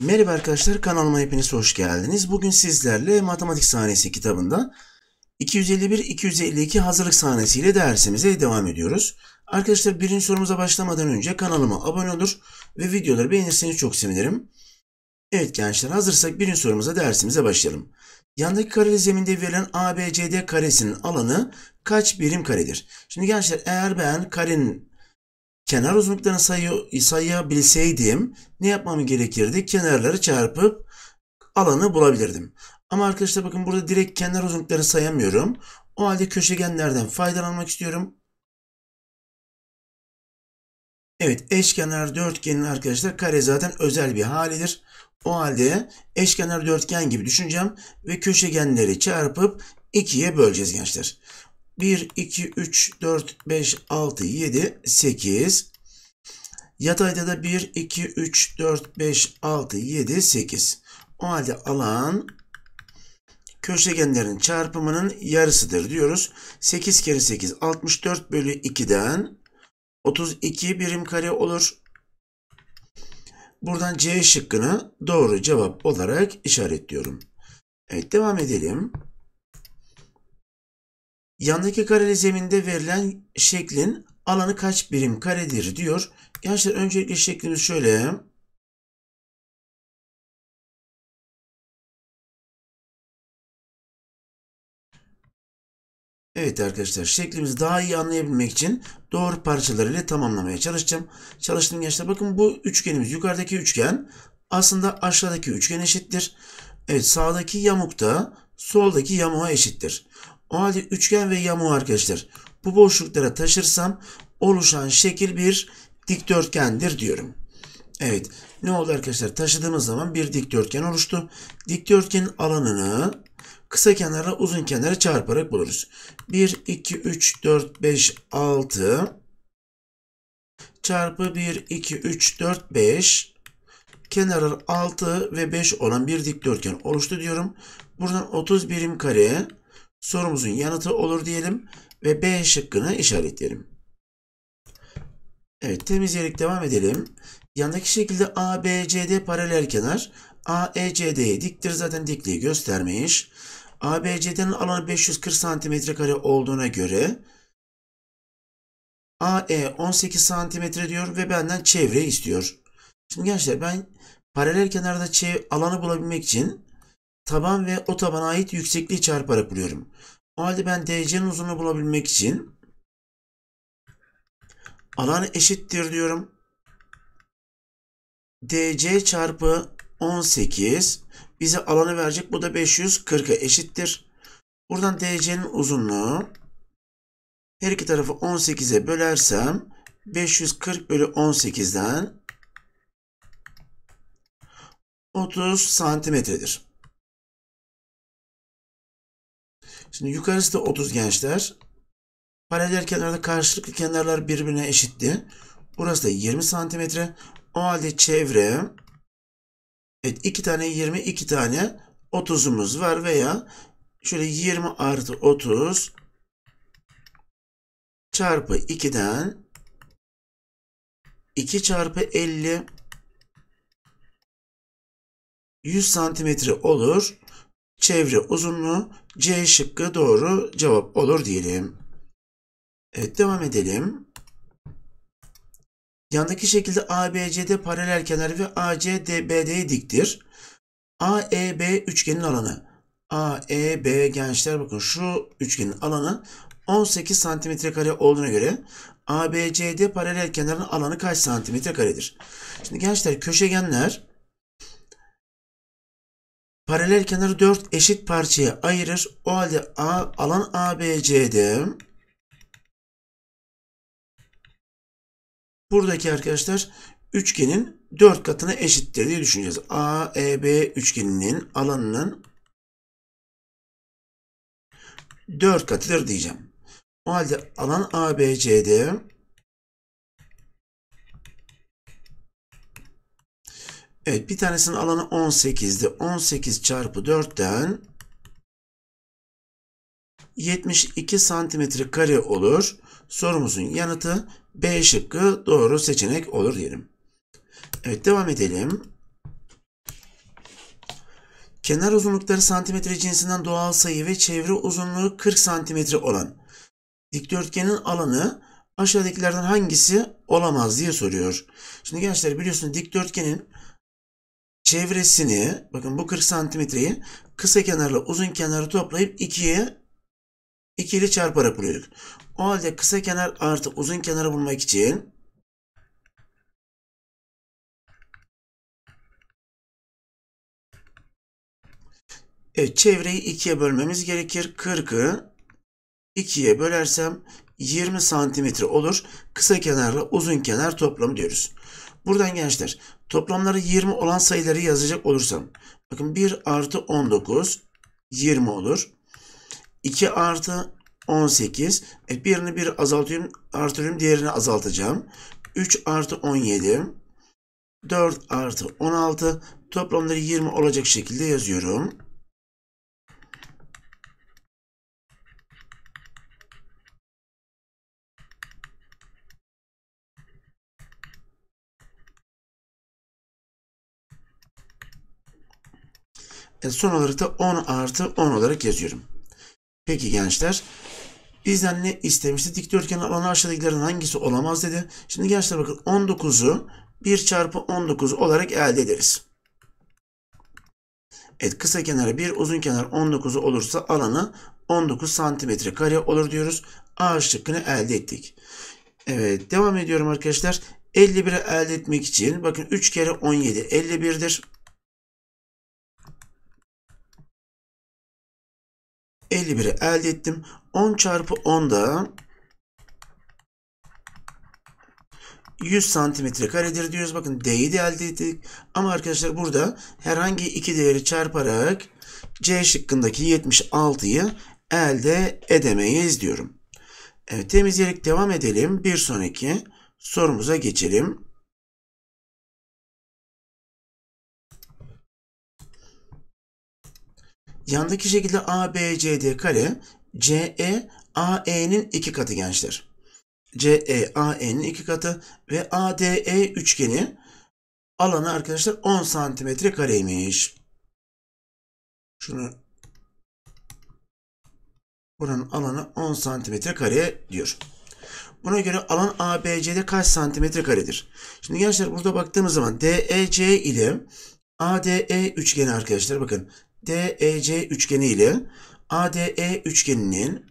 Merhaba arkadaşlar kanalıma hepiniz hoş geldiniz. Bugün sizlerle matematik sahnesi kitabında 251-252 hazırlık sahnesiyle dersimize devam ediyoruz. Arkadaşlar birinci sorumuza başlamadan önce kanalıma abone olur ve videoları beğenirseniz çok sevinirim. Evet gençler hazırsak birinci sorumuza dersimize başlayalım. Yandaki kareli zeminde verilen ABCD karesinin alanı kaç birim karedir? Şimdi gençler eğer ben karenin kenar uzunluklarını sayı, sayabilseydim ne yapmam gerekirdi? Kenarları çarpıp alanı bulabilirdim. Ama arkadaşlar bakın burada direkt kenar uzunlukları sayamıyorum. O halde köşegenlerden faydalanmak istiyorum. Evet eşkenar dörtgenin arkadaşlar kare zaten özel bir halidir. O halde eşkenar dörtgen gibi düşüneceğim ve köşegenleri çarpıp 2'ye böleceğiz gençler. 1, 2, 3, 4, 5, 6, 7, 8. Yatayda da 1, 2, 3, 4, 5, 6, 7, 8. O halde alan köşegenlerin çarpımının yarısıdır diyoruz. 8 kere 8 64 bölü 2'den 32 birim kare olur. Buradan C şıkkını doğru cevap olarak işaretliyorum. Evet devam edelim. Yandaki kareli zeminde verilen şeklin alanı kaç birim karedir diyor. Gençler öncelikle şeklimiz şöyle. Evet arkadaşlar şeklimizi daha iyi anlayabilmek için doğru parçalarıyla tamamlamaya çalışacağım. Çalıştığım gençler bakın bu üçgenimiz yukarıdaki üçgen aslında aşağıdaki üçgen eşittir. Evet sağdaki yamuk da soldaki yamuğa eşittir. O halde üçgen ve yamuğu arkadaşlar bu boşluklara taşırsam oluşan şekil bir dikdörtgendir diyorum. Evet ne oldu arkadaşlar taşıdığımız zaman bir dikdörtgen oluştu. Dikdörtgenin alanını kısa kenarla uzun kenarı çarparak buluruz. 1, 2, 3, 4, 5, 6 çarpı 1, 2, 3, 4, 5 kenarlar 6 ve 5 olan bir dikdörtgen oluştu diyorum. Buradan 30 birim kare sorumuzun yanıtı olur diyelim ve B şıkkını işaretleyelim. Evet temizleyerek devam edelim. Yandaki şekilde ABCD paralel kenar AECD'ye diktir zaten dikliği göstermiş. ABCD'nin alanı 540 santimetre kare olduğuna göre AE 18 santimetre diyor ve benden çevre istiyor. Şimdi gençler ben paralel kenarda alanı bulabilmek için taban ve o tabana ait yüksekliği çarparak buluyorum. O halde ben DC'nin uzunluğunu bulabilmek için alanı eşittir diyorum. DC çarpı 18 bize alanı verecek. Bu da 540'a eşittir. Buradan DC'nin uzunluğu her iki tarafı 18'e bölersem 540 bölü 18'den 30 santimetredir. Şimdi yukarısı da 30 gençler. Paralel kenarda karşılıklı kenarlar birbirine eşitti. Burası da 20 santimetre. O halde çevre Evet 2 tane 20 2 tane 30'umuz var veya şöyle 20 artı 30 çarpı 2'den 2 çarpı 50 100 santimetre olur. Çevre uzunluğu C şıkkı doğru cevap olur diyelim. Evet devam edelim. Yandaki şekilde ABCD paralel kenar ve ACDBD'yi diktir. AEB üçgenin alanı. AEB gençler bakın şu üçgenin alanı 18 santimetre kare olduğuna göre ABCD paralel kenarın alanı kaç santimetre karedir? Şimdi gençler köşegenler paralel kenarı 4 eşit parçaya ayırır. O halde A, alan ABCD buradaki arkadaşlar üçgenin 4 katına eşittir diye düşüneceğiz. AEB üçgeninin alanının 4 katıdır diyeceğim. O halde alan ABCD Evet bir tanesinin alanı 18'di. 18 çarpı 4'ten 72 santimetre kare olur. Sorumuzun yanıtı B şıkkı doğru seçenek olur diyelim. Evet devam edelim. Kenar uzunlukları santimetre cinsinden doğal sayı ve çevre uzunluğu 40 santimetre olan dikdörtgenin alanı aşağıdakilerden hangisi olamaz diye soruyor. Şimdi gençler biliyorsunuz dikdörtgenin çevresini bakın bu 40 santimetreyi kısa kenarla uzun kenarı toplayıp ikiye ikili çarparak buluyorduk. O halde kısa kenar artı uzun kenarı bulmak için Evet, çevreyi ikiye bölmemiz gerekir. 40'ı ikiye bölersem 20 santimetre olur. Kısa kenarla uzun kenar toplamı diyoruz. Buradan gençler toplamları 20 olan sayıları yazacak olursam. Bakın 1 artı 19 20 olur. 2 artı 18. E, birini bir azaltıyorum, artırıyorum. Diğerini azaltacağım. 3 artı 17. 4 artı 16. Toplamları 20 olacak şekilde yazıyorum. E son olarak da 10 artı 10 olarak yazıyorum. Peki gençler bizden ne istemişti? Dikdörtgen alanı aşağıdakilerden hangisi olamaz dedi. Şimdi gençler bakın 19'u 1 çarpı 19 olarak elde ederiz. Evet kısa kenarı 1 uzun kenar 19 olursa alanı 19 santimetre kare olur diyoruz. A şıkkını elde ettik. Evet devam ediyorum arkadaşlar. 51'i elde etmek için bakın 3 kere 17 51'dir. 51'i elde ettim. 10 çarpı 10 da 100 santimetre karedir diyoruz. Bakın D'yi de elde ettik. Ama arkadaşlar burada herhangi iki değeri çarparak C şıkkındaki 76'yı elde edemeyiz diyorum. Evet temizleyerek devam edelim. Bir sonraki sorumuza geçelim. Yandaki şekilde ABCD kare CE AE'nin iki katı gençler. CE AE'nin iki katı ve ADE üçgeni alanı arkadaşlar 10 santimetre kareymiş. Şunu buranın alanı 10 santimetre kare diyor. Buna göre alan ABC'de kaç santimetre karedir? Şimdi gençler burada baktığımız zaman DEC ile ADE üçgeni arkadaşlar bakın DEC üçgeni ile ADE üçgeninin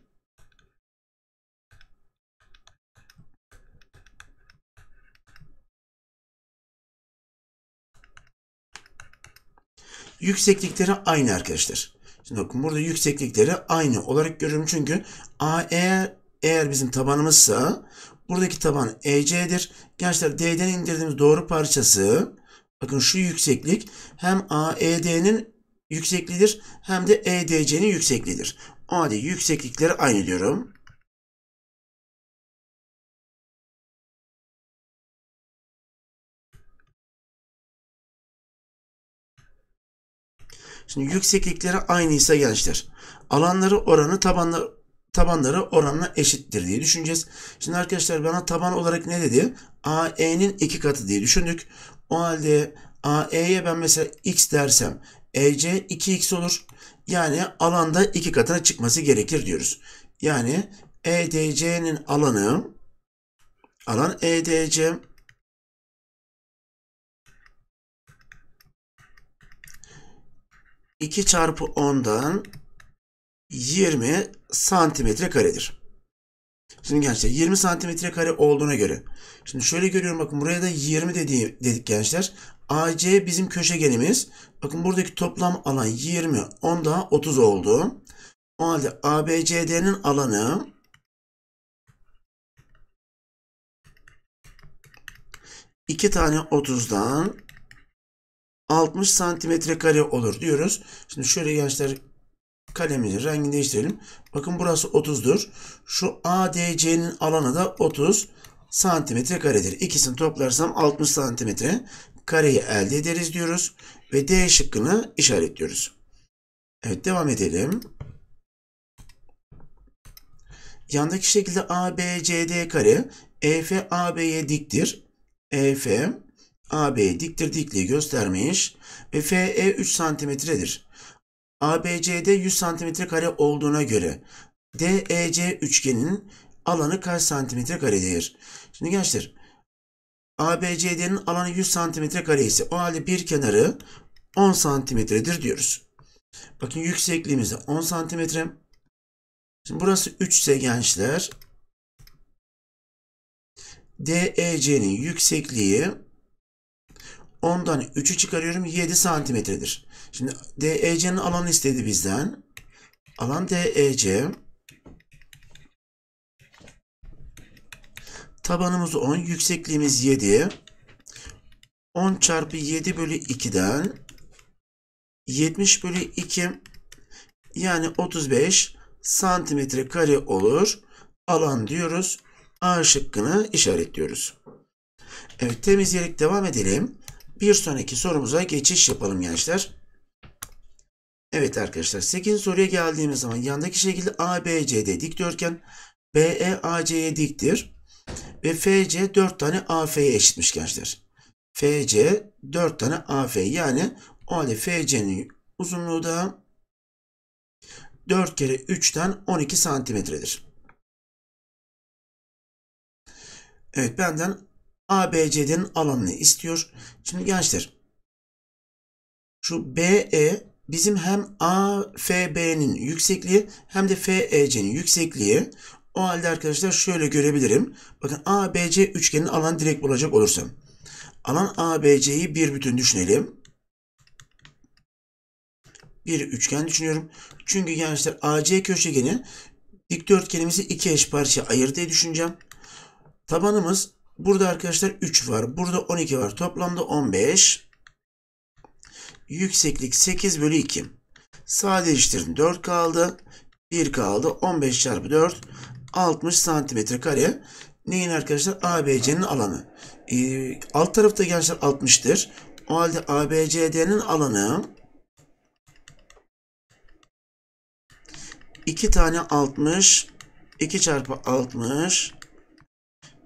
yükseklikleri aynı arkadaşlar. Şimdi bakın burada yükseklikleri aynı olarak görüyorum çünkü AE eğer bizim tabanımızsa buradaki taban EC'dir. Gençler D'den indirdiğimiz doğru parçası bakın şu yükseklik hem AED'nin yüksekliğidir hem de EDC'nin yüksekliğidir. halde yükseklikleri aynı diyorum. Şimdi yükseklikleri aynıysa gençler. Alanları oranı tabanları tabanları oranına eşittir diye düşüneceğiz. Şimdi arkadaşlar bana taban olarak ne dedi? AE'nin iki katı diye düşündük. O halde AE'ye ben mesela x dersem EC 2x olur. Yani alanda iki katına çıkması gerekir diyoruz. Yani EDC'nin alanı alan EDC iki çarpı ondan 20 santimetre karedir. Şimdi gençler 20 santimetre kare olduğuna göre. Şimdi şöyle görüyorum bakın buraya da 20 dedi, dedik gençler. AC bizim köşegenimiz. Bakın buradaki toplam alan 20. 10 daha 30 oldu. O halde ABCD'nin alanı iki tane 30'dan 60 santimetre kare olur diyoruz. Şimdi şöyle gençler kalemimizin rengini değiştirelim. Bakın burası 30'dur. Şu ADC'nin alanı da 30 santimetre karedir. İkisini toplarsam 60 santimetre kareyi elde ederiz diyoruz. Ve D şıkkını işaretliyoruz. Evet devam edelim. Yandaki şekilde ABCD kare EF AB'ye diktir. EF AB'ye diktir dikliği göstermiş ve FE 3 santimetredir. ABCD 100 santimetre kare olduğuna göre DEC üçgeninin alanı kaç santimetre karedir? Şimdi gençler ABCD'nin alanı 100 santimetre kare ise o halde bir kenarı 10 santimetredir diyoruz. Bakın yüksekliğimiz de 10 santimetre. Şimdi burası 3 ise gençler DEC'nin yüksekliği 10'dan 3'ü çıkarıyorum 7 santimetredir. Şimdi DEC'nin alanı istedi bizden. Alan DEC. Tabanımız 10, yüksekliğimiz 7. 10 çarpı 7 bölü 2'den 70 bölü 2 yani 35 santimetre kare olur. Alan diyoruz. A şıkkını işaretliyoruz. Evet temizleyerek devam edelim. Bir sonraki sorumuza geçiş yapalım gençler. Evet arkadaşlar 8 soruya geldiğimiz zaman yandaki şekilde ABCD dikdörtgen BE AC'ye diktir ve FC 4 tane AF'ye eşitmiş gençler. FC 4 tane AF yani o halde FC'nin uzunluğu da 4 kere 3'ten 12 santimetredir. Evet benden ABC'nin alanını istiyor. Şimdi gençler şu BE bizim hem AFB'nin yüksekliği hem de FEC'nin yüksekliği. O halde arkadaşlar şöyle görebilirim. Bakın ABC üçgenin alan direkt bulacak olursam. Alan ABC'yi bir bütün düşünelim. Bir üçgen düşünüyorum. Çünkü gençler AC köşegeni dikdörtgenimizi iki eş parçaya ayır düşüneceğim. Tabanımız Burada arkadaşlar 3 var. Burada 12 var. Toplamda 15. Yükseklik 8 bölü 2. Sadeleştirdim. 4 kaldı. 1 kaldı. 15 çarpı 4. 60 santimetre kare. Neyin arkadaşlar? ABC'nin alanı. Ee, alt tarafta gençler 60'tır. O halde ABCD'nin alanı 2 tane 60 2 çarpı 60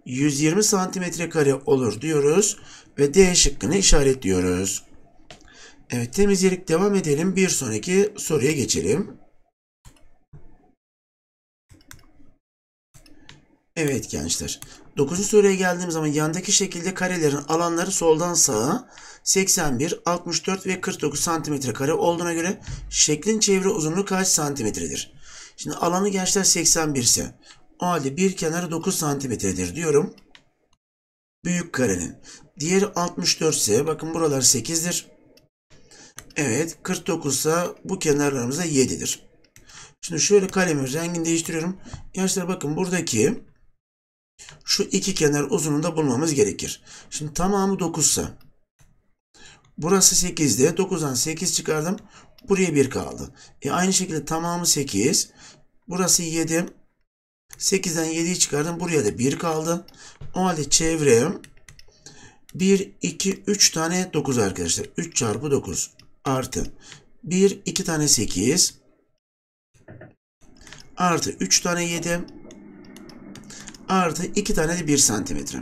120 santimetre kare olur diyoruz ve D şıkkını işaretliyoruz. Evet temizlik devam edelim. Bir sonraki soruya geçelim. Evet gençler. 9. soruya geldiğim zaman yandaki şekilde karelerin alanları soldan sağa 81, 64 ve 49 santimetre kare olduğuna göre şeklin çevre uzunluğu kaç santimetredir? Şimdi alanı gençler 81 ise Ali bir kenar 9 santimetredir diyorum. Büyük karenin. Diğeri 64 ise bakın buralar 8'dir. Evet 49 ise bu kenarlarımıza 7'dir. Şimdi şöyle kalemin rengini değiştiriyorum. Gençler bakın buradaki şu iki kenar uzunluğunu da bulmamız gerekir. Şimdi tamamı 9 ise burası 8'de 9'dan 8 çıkardım. Buraya 1 kaldı. E aynı şekilde tamamı 8. Burası 7. 8'den 7'yi çıkardım. Buraya da 1 kaldı. O halde çevrem 1, 2, 3 tane 9 arkadaşlar. 3 çarpı 9 artı 1, 2 tane 8 artı 3 tane 7 artı 2 tane de 1 santimetre.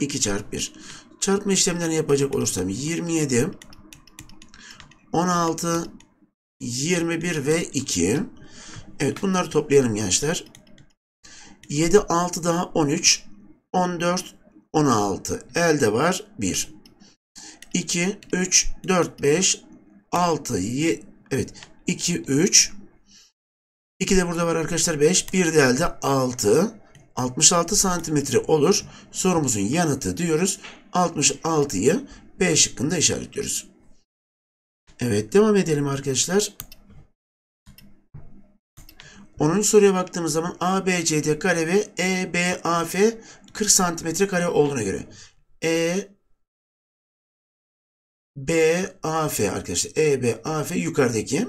2 çarpı 1. Çarpma işlemlerini yapacak olursam 27, 16, 21 ve 2. Evet bunları toplayalım gençler. 7, 6 daha 13, 14, 16. Elde var 1. 2, 3, 4, 5, 6, 7, evet 2, 3. 2 de burada var arkadaşlar 5. 1 de elde 6. 66 santimetre olur. Sorumuzun yanıtı diyoruz. 66'yı B şıkkında işaretliyoruz. Evet devam edelim arkadaşlar. 10. soruya baktığımız zaman ABCD kare ve EBAF 40 santimetre kare olduğuna göre E BAF arkadaşlar EBAF yukarıdaki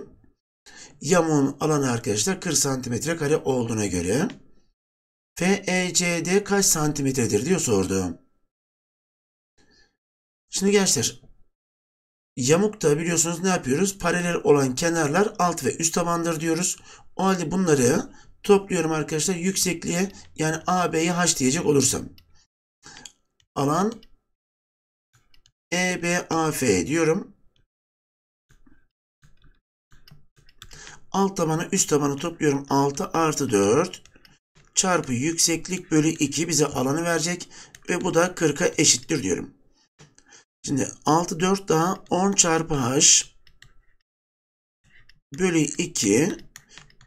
yamuğun alanı arkadaşlar 40 santimetre kare olduğuna göre FECD kaç santimetredir diyor sordu. Şimdi gençler Yamukta biliyorsunuz ne yapıyoruz? Paralel olan kenarlar alt ve üst tabandır diyoruz. O halde bunları topluyorum arkadaşlar yüksekliğe yani AB'yi H diyecek olursam. Alan EBAF diyorum. Alt tabanı üst tabanı topluyorum 6 artı 4 çarpı yükseklik bölü 2 bize alanı verecek ve bu da 40'a eşittir diyorum. Şimdi 6 4 daha 10 çarpı h bölü 2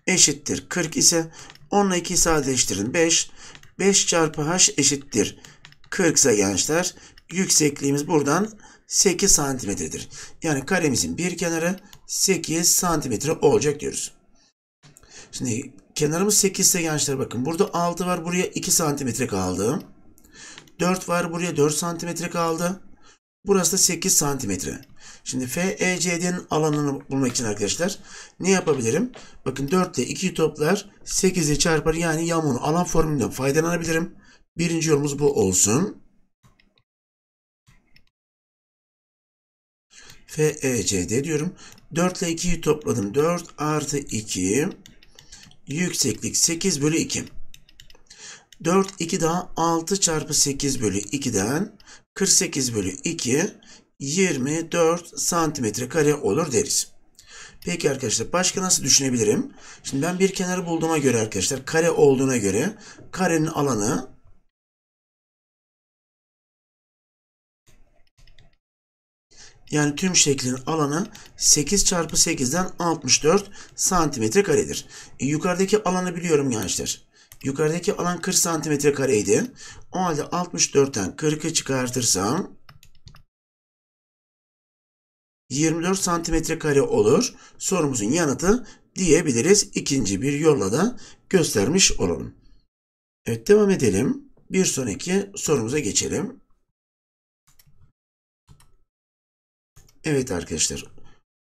eşittir 40 ise 10 ile 2'yi sadeleştirin 5. 5 çarpı h eşittir 40 ise gençler yüksekliğimiz buradan 8 santimetredir. Yani karemizin bir kenarı 8 santimetre olacak diyoruz. Şimdi kenarımız 8 ise gençler bakın burada 6 var buraya 2 santimetre kaldı. 4 var buraya 4 santimetre kaldı. Burası da 8 santimetre. Şimdi FECD'nin alanını bulmak için arkadaşlar ne yapabilirim? Bakın 4 ile 2'yi toplar 8'i çarpar yani yamuğun alan formülünden faydalanabilirim. Birinci yolumuz bu olsun. FECD diyorum. 4 ile 2'yi topladım. 4 artı 2 yükseklik 8 bölü 2. 4 2 daha 6 çarpı 8 bölü 2'den 48 bölü 2 24 santimetre kare olur deriz. Peki arkadaşlar başka nasıl düşünebilirim? Şimdi ben bir kenarı bulduğuma göre arkadaşlar kare olduğuna göre karenin alanı yani tüm şeklin alanı 8 çarpı 8'den 64 santimetre karedir. E, yukarıdaki alanı biliyorum gençler. Yukarıdaki alan 40 santimetre kareydi. O halde 64'ten 40'ı çıkartırsam 24 santimetre kare olur. Sorumuzun yanıtı diyebiliriz. İkinci bir yolla da göstermiş olalım. Evet devam edelim. Bir sonraki sorumuza geçelim. Evet arkadaşlar.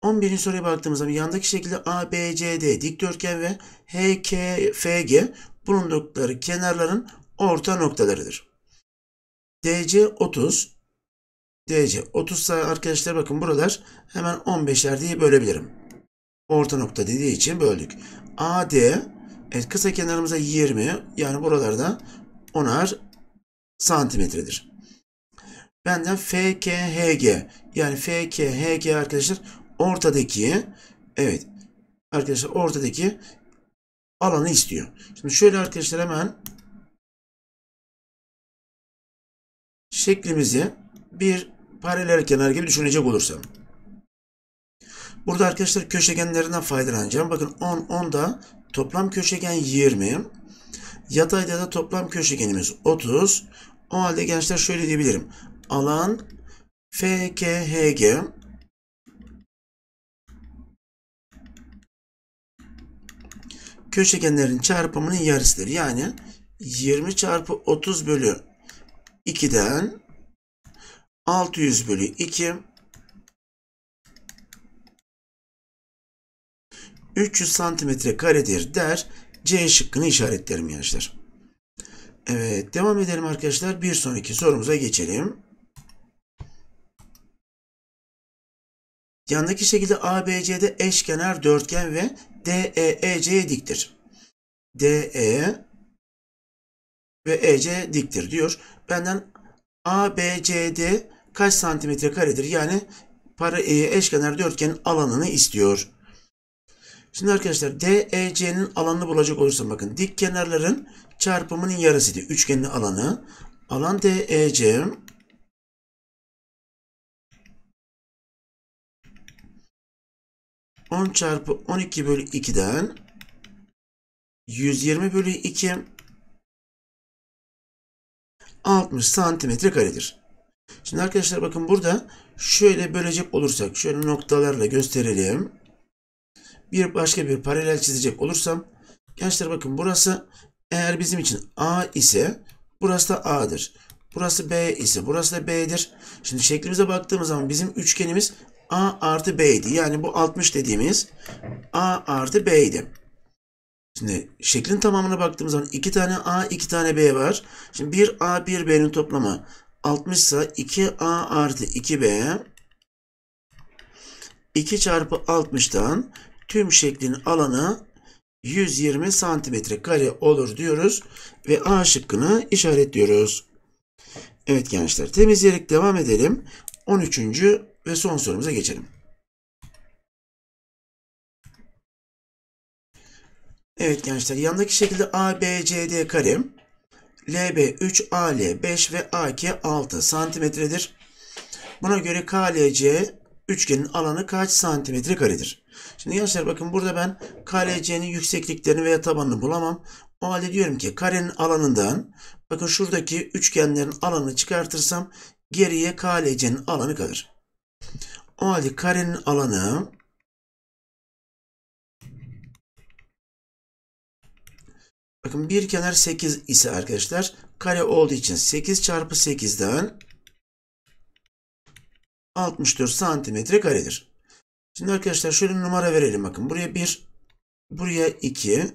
11. soruya baktığımızda yandaki şekilde ABCD dikdörtgen ve HKFG bulundukları kenarların orta noktalarıdır. DC 30 DC 30 ise arkadaşlar bakın buralar hemen 15'ler diye bölebilirim. Orta nokta dediği için böldük. AD evet, kısa kenarımıza 20 yani buralarda 10'ar santimetredir. Benden FKHG yani FKHG arkadaşlar ortadaki evet arkadaşlar ortadaki alanı istiyor. Şimdi şöyle arkadaşlar hemen şeklimizi bir paralel kenar gibi düşünecek olursam. Burada arkadaşlar köşegenlerinden faydalanacağım. Bakın 10 10 da toplam köşegen 20. Yatayda da toplam köşegenimiz 30. O halde gençler şöyle diyebilirim. Alan FKHG köşegenlerin çarpımının yarısıdır. Yani 20 çarpı 30 bölü 2'den 600 bölü 2 300 santimetre karedir der. C şıkkını işaretlerim gençler. Evet devam edelim arkadaşlar. Bir sonraki sorumuza geçelim. Yandaki şekilde ABC'de eşkenar dörtgen ve DEEC'ye diktir. DE ve EC diktir diyor. Benden ABCD kaç santimetre karedir? Yani para e, eşkenar dörtgenin alanını istiyor. Şimdi arkadaşlar DEC'nin alanını bulacak olursam bakın dik kenarların çarpımının yarısıydı. Üçgenin alanı. Alan DEC 10 çarpı 12 bölü 2'den 120 bölü 2 60 santimetre karedir. Şimdi arkadaşlar bakın burada şöyle bölecek olursak şöyle noktalarla gösterelim. Bir başka bir paralel çizecek olursam gençler bakın burası eğer bizim için A ise burası da A'dır. Burası B ise burası da B'dir. Şimdi şeklimize baktığımız zaman bizim üçgenimiz A artı B'ydi. Yani bu 60 dediğimiz A artı B'ydi. Şimdi şeklin tamamına baktığımız zaman 2 tane A, 2 tane B var. Şimdi 1 A, 1 B'nin toplamı 60 ise 2 A artı 2 B 2 çarpı 60'tan tüm şeklin alanı 120 santimetre kare olur diyoruz ve A şıkkını işaretliyoruz. Evet gençler temizleyerek devam edelim. 13. Ve son sorumuza geçelim. Evet gençler yandaki şekilde ABCD kare LB 3 AL 5 ve AK 6 santimetredir. Buna göre KLC üçgenin alanı kaç santimetre karedir? Şimdi gençler bakın burada ben KLC'nin yüksekliklerini veya tabanını bulamam. O halde diyorum ki karenin alanından bakın şuradaki üçgenlerin alanını çıkartırsam geriye KLC'nin alanı kalır. O halde karenin alanı Bakın bir kenar 8 ise arkadaşlar kare olduğu için 8 çarpı 8'den 64 santimetre karedir. Şimdi arkadaşlar şöyle numara verelim bakın. Buraya 1, buraya 2,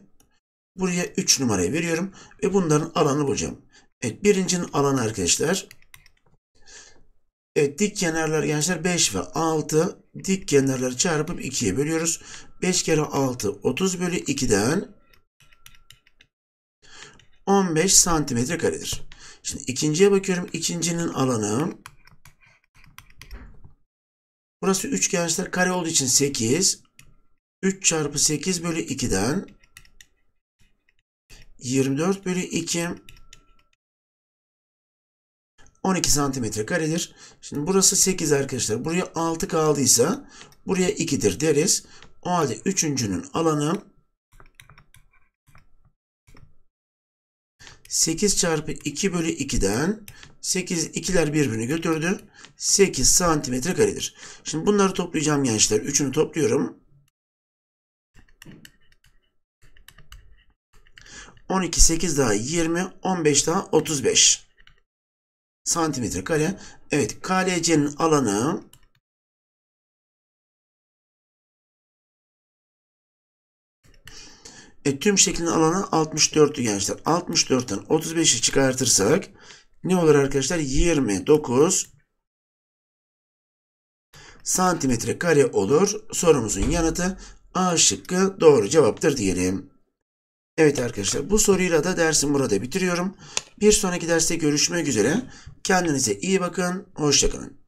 buraya 3 numarayı veriyorum ve bunların alanı bulacağım. Evet birincinin alanı arkadaşlar Evet dik kenarlar gençler 5 ve 6 dik kenarları çarpıp 2'ye bölüyoruz. 5 kere 6 30 bölü 2'den 15 santimetre karedir. Şimdi ikinciye bakıyorum. İkincinin alanı burası 3 gençler kare olduğu için 8 3 çarpı 8 bölü 2'den 24 bölü 2 12 santimetre karedir. Şimdi burası 8 arkadaşlar. Buraya 6 kaldıysa buraya 2'dir deriz. O halde üçüncünün alanı 8 çarpı 2 bölü 2'den 8 ikiler birbirini götürdü. 8 santimetre karedir. Şimdi bunları toplayacağım gençler. Üçünü topluyorum. 12, 8 daha 20, 15 daha 35 santimetre kare. Evet KLC'nin alanı E, tüm şeklin alanı 64'tü gençler. 64'ten 35'i çıkartırsak ne olur arkadaşlar? 29 santimetre kare olur. Sorumuzun yanıtı A şıkkı doğru cevaptır diyelim. Evet arkadaşlar bu soruyla da dersim burada bitiriyorum. Bir sonraki derste görüşmek üzere. Kendinize iyi bakın. Hoşçakalın.